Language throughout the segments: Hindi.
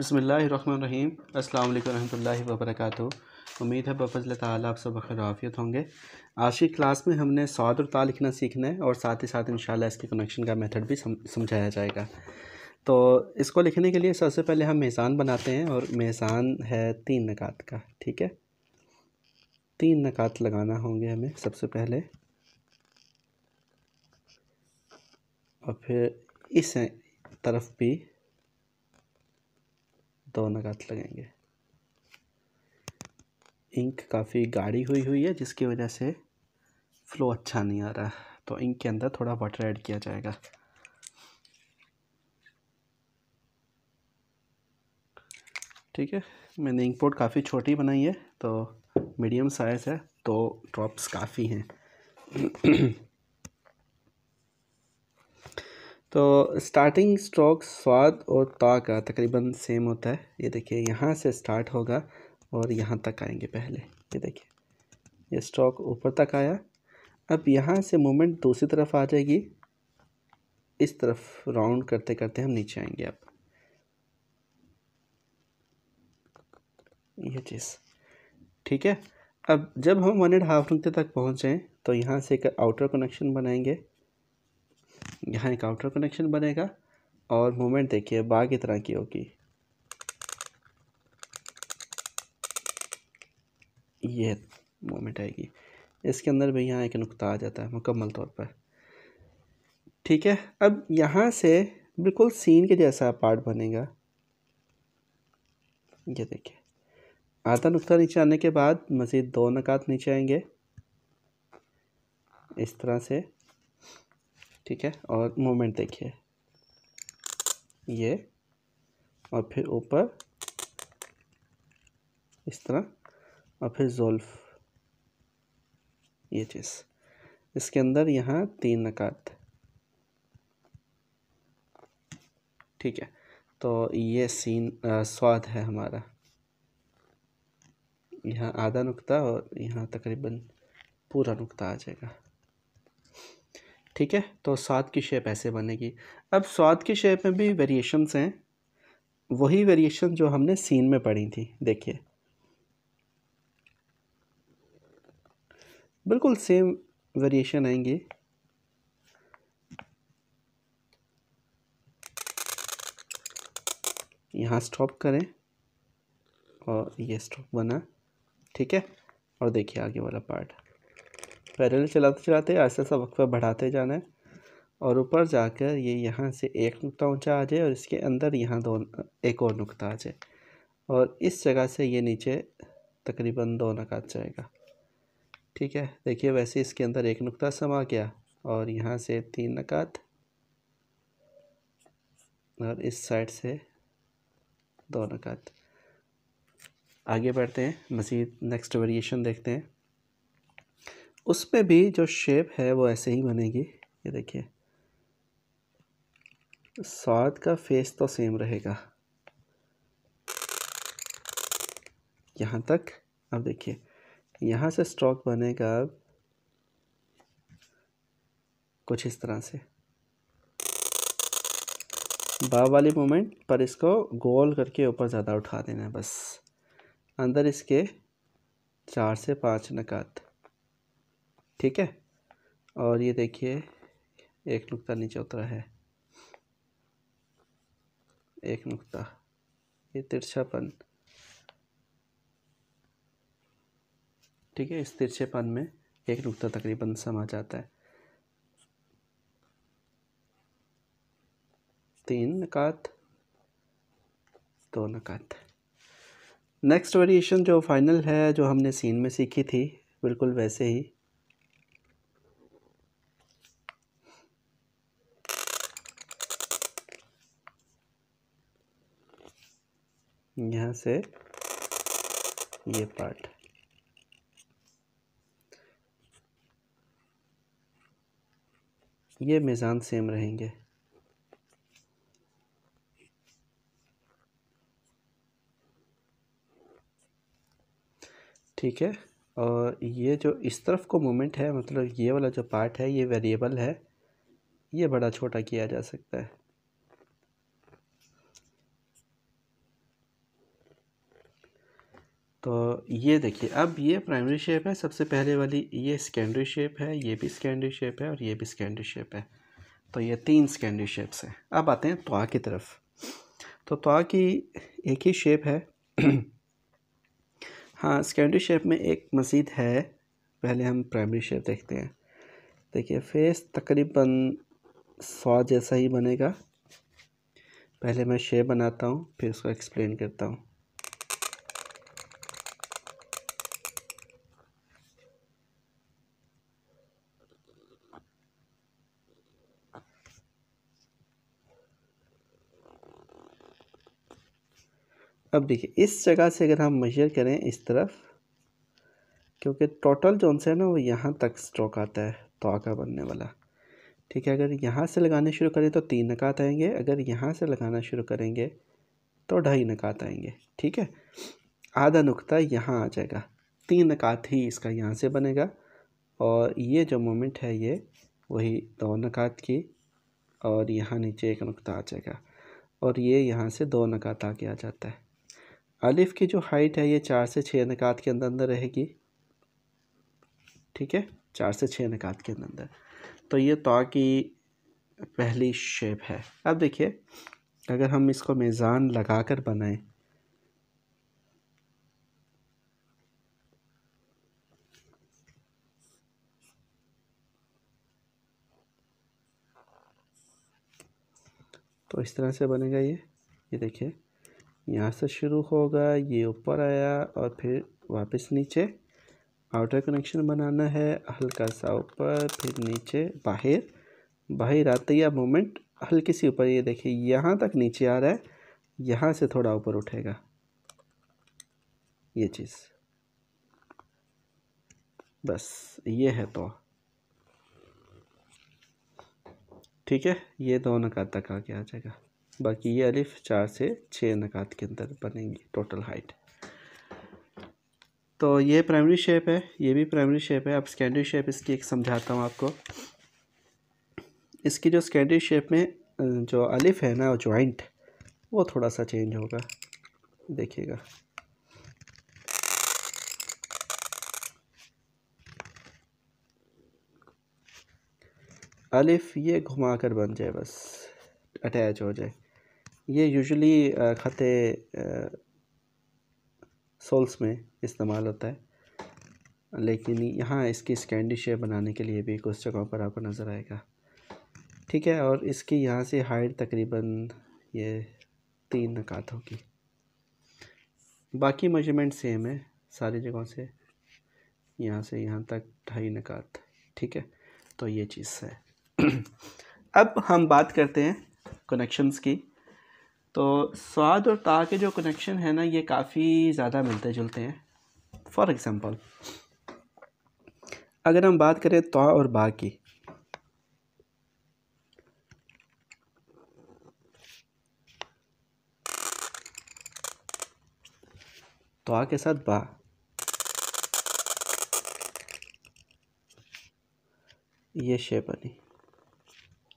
बसमीम् अल्लाम वरहमल उम्मीद है बफजल ताली आप सब बखराफियत होंगे आज की क्लास में हमने सौद और ता लिखना सीखना है और साथ ही साथ इन इसके कनेक्शन का मेथड भी समझाया जाएगा तो इसको लिखने के लिए सबसे पहले हम मेज़ान बनाते हैं और मेज़ान है तीन नकात का ठीक है तीन नकात लगाना होंगे हमें सबसे पहले और फिर इस तरफ भी दो तो नगात लगेंगे इंक काफ़ी गाढ़ी हुई हुई है जिसकी वजह से फ्लो अच्छा नहीं आ रहा तो इंक के अंदर थोड़ा वाटर ऐड किया जाएगा ठीक है मैंने इंक पोर्ट काफ़ी छोटी बनाई है तो मीडियम साइज़ है तो ड्रॉप्स काफ़ी हैं तो स्टार्टिंग स्ट्रोक स्वाद और ता का तकरीबन सेम होता है ये देखिए यहाँ से स्टार्ट होगा और यहाँ तक आएंगे पहले ये देखिए ये स्ट्रोक ऊपर तक आया अब यहाँ से मूवमेंट दूसरी तरफ आ जाएगी इस तरफ राउंड करते करते हम नीचे आएंगे अब ये चीज़ ठीक है अब जब हम वन एंड हाफ रुकते तक पहुँचें तो यहाँ से एक आउटर कनेक्शन बनाएंगे यहाँ काउंटर कनेक्शन बनेगा और मोमेंट देखिए बा की तरह की होगी ये मोमेंट आएगी इसके अंदर भी यहाँ एक नुकता आ जाता है मुकम्मल तौर पर ठीक है अब यहाँ से बिल्कुल सीन के जैसा पार्ट बनेगा ये देखिए आधा नुकता नीचे आने के बाद मज़ीद दो नकात नीचे आएंगे इस तरह से ठीक है और मूवमेंट देखिए ये और फिर ऊपर इस तरह और फिर जोल्फ ये चीज़ इसके अंदर यहाँ तीन नकात ठीक है तो ये सीन आ, स्वाद है हमारा यहाँ आधा नुकता और यहाँ तकरीबन पूरा नुकता आ जाएगा ठीक है तो स्वाद की शेप ऐसे बनेगी अब स्वाद की शेप में भी वेरिएशंस हैं वही वेरिएशन जो हमने सीन में पढ़ी थी देखिए बिल्कुल सेम वेरिएशन आएंगे यहाँ स्टॉप करें और ये स्टॉप बना ठीक है और देखिए आगे वाला पार्ट पैरल चलाते चलाते ऐसा ऐसा वक्फा बढ़ाते जाना है और ऊपर जाकर ये यहाँ से एक नुकता ऊंचा आ जाए और इसके अंदर यहाँ दो एक और नुकता आ जाए और इस जगह से ये नीचे तकरीबन दो नकात जाएगा ठीक है देखिए वैसे इसके अंदर एक नुकता समा गया और यहाँ से तीन नकात और इस साइड से दो नकात आगे बढ़ते हैं मज़ीद नेक्स्ट वेरिएशन देखते हैं उस पर भी जो शेप है वो ऐसे ही बनेगी ये देखिए स्वाद का फेस तो सेम रहेगा यहाँ तक अब देखिए यहाँ से स्ट्रोक बनेगा अब कुछ इस तरह से बाव वाली मोमेंट पर इसको गोल करके ऊपर ज़्यादा उठा देना है बस अंदर इसके चार से पाँच नकात ठीक है और ये देखिए एक नुक्ता नीचे उतरा है एक नुक्ता ये तिरछापन ठीक है इस तिरछेपन में एक नुक्ता तकरीबन समा जाता है तीन नकात दो नकात नेक्स्ट वेरिएशन जो फाइनल है जो हमने सीन में सीखी थी बिल्कुल वैसे ही यहाँ से ये पार्ट ये मिज़ान सेम रहेंगे ठीक है और ये जो इस तरफ को मोमेंट है मतलब ये वाला जो पार्ट है ये वेरिएबल है ये बड़ा छोटा किया जा सकता है तो ये देखिए अब ये प्राइमरी शेप है सबसे पहले वाली ये सेकेंडरी शेप है ये भी सेकेंडरी शेप है और ये भी सेकेंडरी शेप है तो ये तीन सेकेंडरी शेप्स हैं अब आते हैं त्वा की तरफ तो त्वा की एक ही शेप है हाँ सेकेंडरी शेप में एक मज़ीद है पहले हम प्राइमरी शेप देखते हैं देखिए फेस तकरीबन सौ जैसा ही बनेगा पहले मैं शेप बनाता हूँ फिर उसको एक्सप्लेन करता हूँ अब देखिए इस जगह से अगर हम मेजर करें इस तरफ क्योंकि टोटल जो उनसे है ना वो यहाँ तक स्ट्रोक आता है तो आका बनने वाला ठीक है अगर यहाँ से लगाने शुरू करें तो तीन नकात आएंगे अगर यहाँ से लगाना शुरू करेंगे तो ढाई नकात आएंगे ठीक है आधा नुकता यहाँ आ जाएगा तीन नकात ही इसका यहाँ से बनेगा और ये जो मोमेंट है ये वही दो नकात की और यहाँ नीचे एक नुकता आ जाएगा और ये यहाँ से दो नकात आके आ जाता है अलिफ की जो हाइट है ये चार से छः नकात के अंदर अंदर रहेगी ठीक है चार से छः नकात के अंदर अंदर तो ये तो की पहली शेप है अब देखिए अगर हम इसको मेज़ान लगा कर बनाएं तो इस तरह से बनेगा ये ये देखिए यहाँ से शुरू होगा ये ऊपर आया और फिर वापस नीचे आउटर कनेक्शन बनाना है हल्का सा ऊपर फिर नीचे बाहर बाहर आते ही आप मोमेंट हल्की सी ऊपर ये देखिए यहाँ तक नीचे आ रहा है यहाँ से थोड़ा ऊपर उठेगा ये चीज़ बस ये है तो ठीक है ये दोनों का तक आगे आ जाएगा बाकी ये अलिफ चार से छः नकात के अंदर बनेंगी टोटल हाइट तो ये प्राइमरी शेप है ये भी प्राइमरी शेप है अब सेकेंडरी शेप इसकी एक समझाता हूँ आपको इसकी जो सेकेंडरी शेप में जो अलिफ है ना जॉइंट वो थोड़ा सा चेंज होगा देखिएगा अलिफ ये घुमा कर बन जाए बस अटैच हो जाए ये यूजुअली ख़त सोल्स में इस्तेमाल होता है लेकिन यहाँ इसकी स्कैंडी शेप बनाने के लिए भी कुछ जगहों पर आपको नज़र आएगा ठीक है और इसकी यहाँ से हाइट तकरीबन ये तीन नकात होगी बाकी मेजरमेंट सेम है सारी जगहों से यहाँ से यहाँ तक ढाई नकात ठीक है तो ये चीज़ है अब हम बात करते हैं कनेक्शंस की तो स्वाद और ता के जो कनेक्शन है ना ये काफ़ी ज़्यादा मिलते जुलते हैं फॉर एग्ज़ाम्पल अगर हम बात करें तो और बा की तो के साथ बा ये शे बनी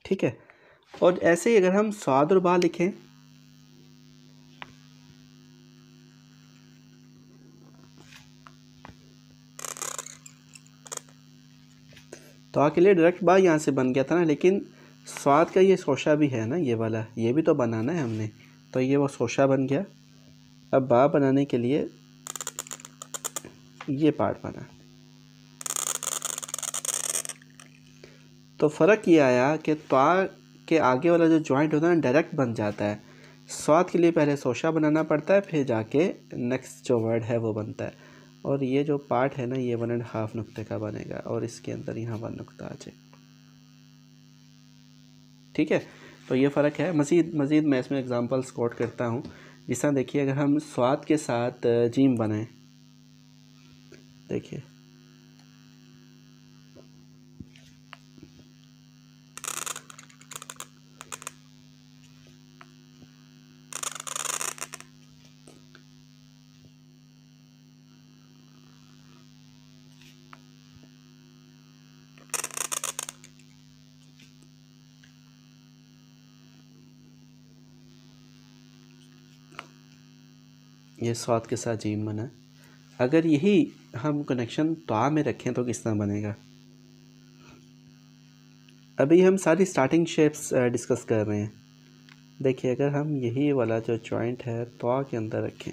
ठीक है और ऐसे ही अगर हम स्वाद और बा लिखें तो आके के लिए डायरेक्ट बा यहाँ से बन गया था ना लेकिन स्वाद का ये सोशा भी है ना ये वाला ये भी तो बनाना है हमने तो ये वो सोशा बन गया अब बा बनाने के लिए ये पार्ट बना तो फ़र्क ये आया कि त्वा के आगे वाला जो जॉइंट होता है ना डायरेक्ट बन जाता है स्वाद के लिए पहले सोशा बनाना पड़ता है फिर जाके नेक्स्ट जो वर्ड है वो बनता है और ये जो पार्ट है ना ये वन एंड हाफ नुक्ते का बनेगा और इसके अंदर यहाँ वन नुक्ता आ जाए ठीक है तो ये फ़र्क है मज़ीद मज़ीद मैं इसमें एग्ज़ाम्पल्स कोट करता हूँ जिस देखिए अगर हम स्वाद के साथ जीम बनाएं देखिए ये स्वाद के साथ जीम बना अगर यही हम कनेक्शन त्वा तो में रखें तो किस तरह बनेगा अभी हम सारी स्टार्टिंग शेप्स डिस्कस कर रहे हैं देखिए अगर हम यही वाला जो जॉइंट है तो के अंदर रखें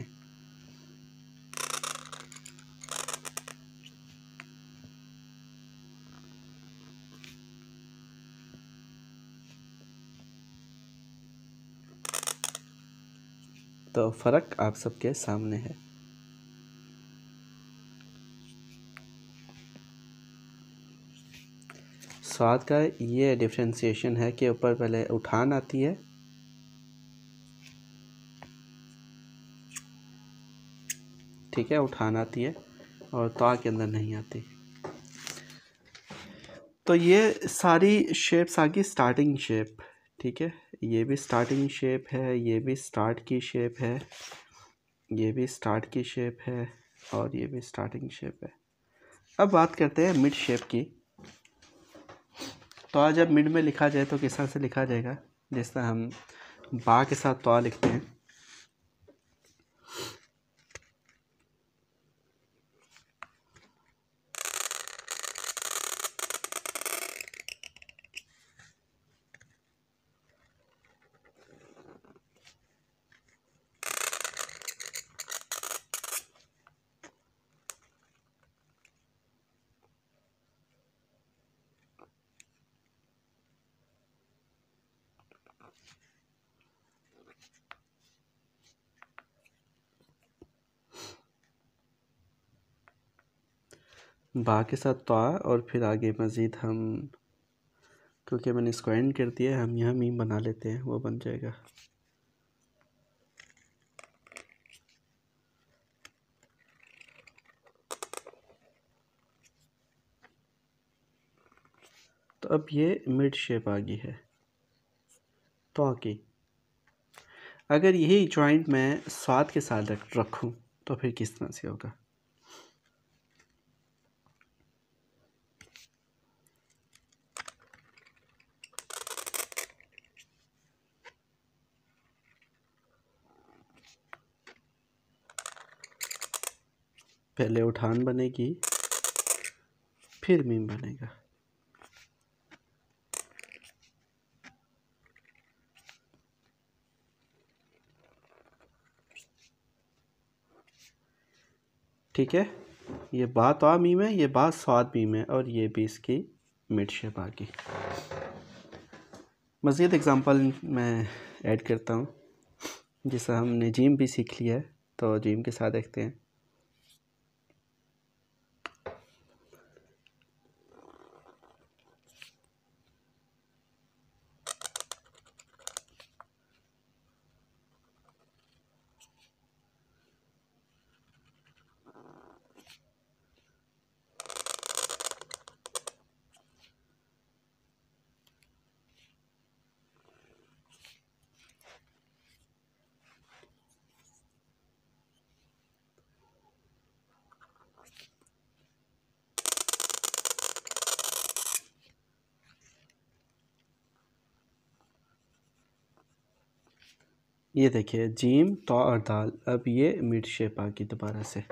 तो फ़र्क आप सबके सामने है स्वाद का ये डिफ्रेंसीशन है कि ऊपर पहले उठान आती है ठीक है उठान आती है और तो के अंदर नहीं आती तो ये सारी शेप्स आ गई स्टार्टिंग शेप ठीक है ये भी स्टार्टिंग शेप है ये भी स्टार्ट की शेप है ये भी स्टार्ट की शेप है और ये भी स्टार्टिंग शेप है अब बात करते हैं मिड शेप की तो आज जब मिड में लिखा जाए तो किस तरह से लिखा जाएगा जिस तरह हम बा के साथ तो लिखते हैं बा के साथ तो और फिर आगे मज़ीद हम क्योंकि मैंने इसको एंड कर दिया है हम यहाँ मीम बना लेते हैं वो बन जाएगा तो अब ये मिड शेप आ गई है तो की अगर यही जॉइंट मैं स्वाद के साथ रखूं तो फिर किस तरह से होगा पहले उठान बनेगी फिर मीम बनेगा ठीक है ये बात आ मीम है ये बात स्वाद मीम है और ये भी इसकी मिड शेप आ गई मज़ीद एग्ज़ाम्पल मैं ऐड करता हूँ जैसा हमने जीम भी सीख लिया है तो जीम के साथ देखते हैं ये देखिए जीम तो और दाल अब ये मिड शेप आ गई दोबारा से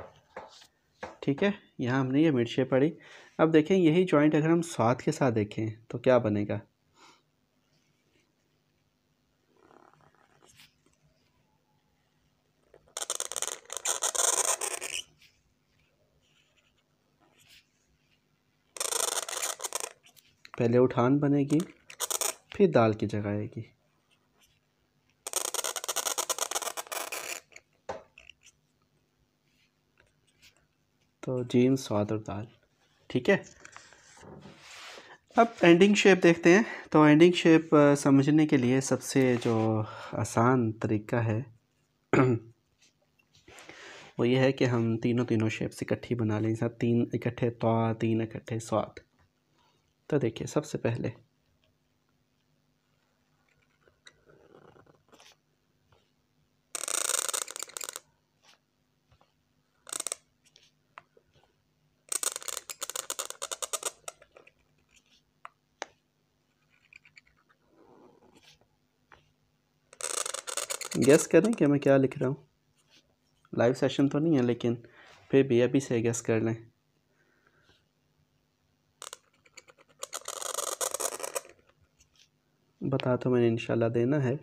ठीक है यहाँ हमने ये मिड शेप पढ़ी अब देखें यही जॉइंट अगर हम स्वाद के साथ देखें तो क्या बनेगा पहले उठान बनेगी फिर दाल की जगह आएगी तो जीन स्वाद और दाल ठीक है अब एंडिंग शेप देखते हैं तो एंडिंग शेप समझने के लिए सबसे जो आसान तरीका है वो ये है कि हम तीनों तीनों शेप्स इकट्ठी बना लें साथ तीन इकट्ठे तो तीन इकट्ठे स्वाद तो देखिए सबसे पहले गैस करें कि मैं क्या लिख रहा हूँ लाइव सेशन तो नहीं है लेकिन फिर भी अभी से गैस कर लें बता तो मैंने इंशाल्लाह देना है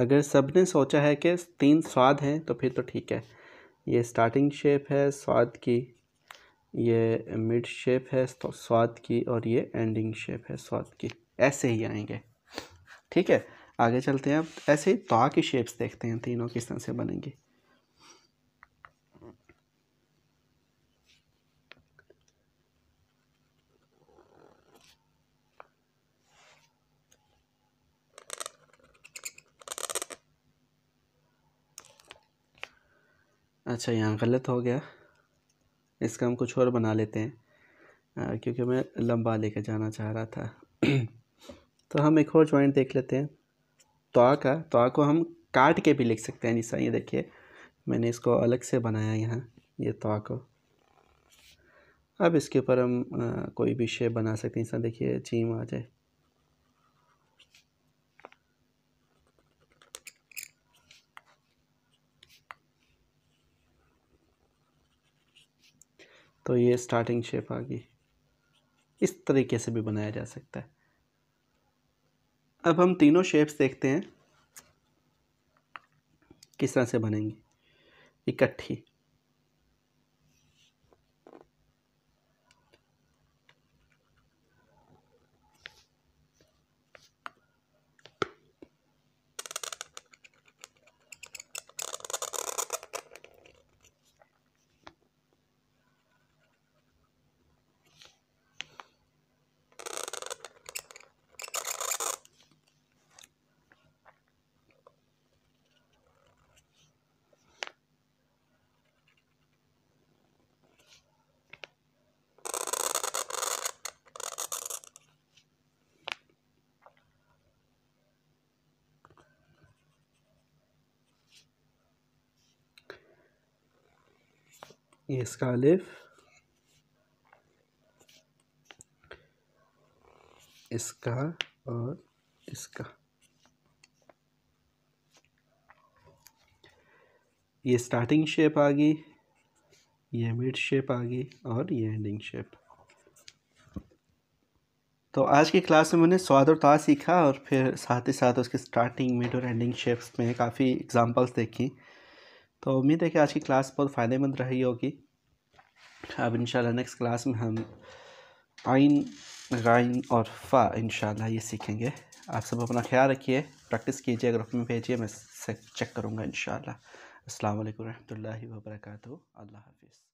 अगर सब ने सोचा है कि तीन स्वाद हैं तो फिर तो ठीक है ये स्टार्टिंग शेप है स्वाद की ये मिड शेप है तो स्वाद की और ये एंडिंग शेप है स्वाद की ऐसे ही आएंगे ठीक है आगे चलते हैं अब ऐसे ही तो की शेप्स देखते हैं तीनों किस तरह से बनेंगी अच्छा यहाँ गलत हो गया इसका हम कुछ और बना लेते हैं आ, क्योंकि मैं लंबा लेकर जाना चाह रहा था तो हम एक और जॉइंट देख लेते हैं तो का तो को हम काट के भी लिख सकते हैं निशा ये देखिए मैंने इसको अलग से बनाया यहाँ ये तो को अब इसके ऊपर हम आ, कोई भी शेप बना सकते हैं इसमें देखिए चीम आ जाए तो ये स्टार्टिंग शेप आ गई इस तरीके से भी बनाया जा सकता है अब हम तीनों शेप्स देखते हैं किस तरह से बनेंगी इकट्ठी ये इसका अलिफ इसका और इसका ये स्टार्टिंग शेप आ गई ये मिड शेप आ गई और ये एंडिंग शेप तो आज की क्लास में मैंने स्वाद और ता सीखा और फिर साथ ही साथ उसके स्टार्टिंग मिड और एंडिंग शेप्स में काफ़ी एग्जांपल्स देखी तो उम्मीद है कि आज की क्लास बहुत फ़ायदेमंद रही होगी अब इंशाल्लाह नेक्स्ट क्लास में हम आइन गाइन और फ़ा इंशाल्लाह ये सीखेंगे आप सब अपना ख्याल रखिए प्रैक्टिस कीजिए ग्रुप में भेजिए मैं चेक करूँगा इन शाला अल्लाम वरहमल वर्का अल्लाह हाफिज़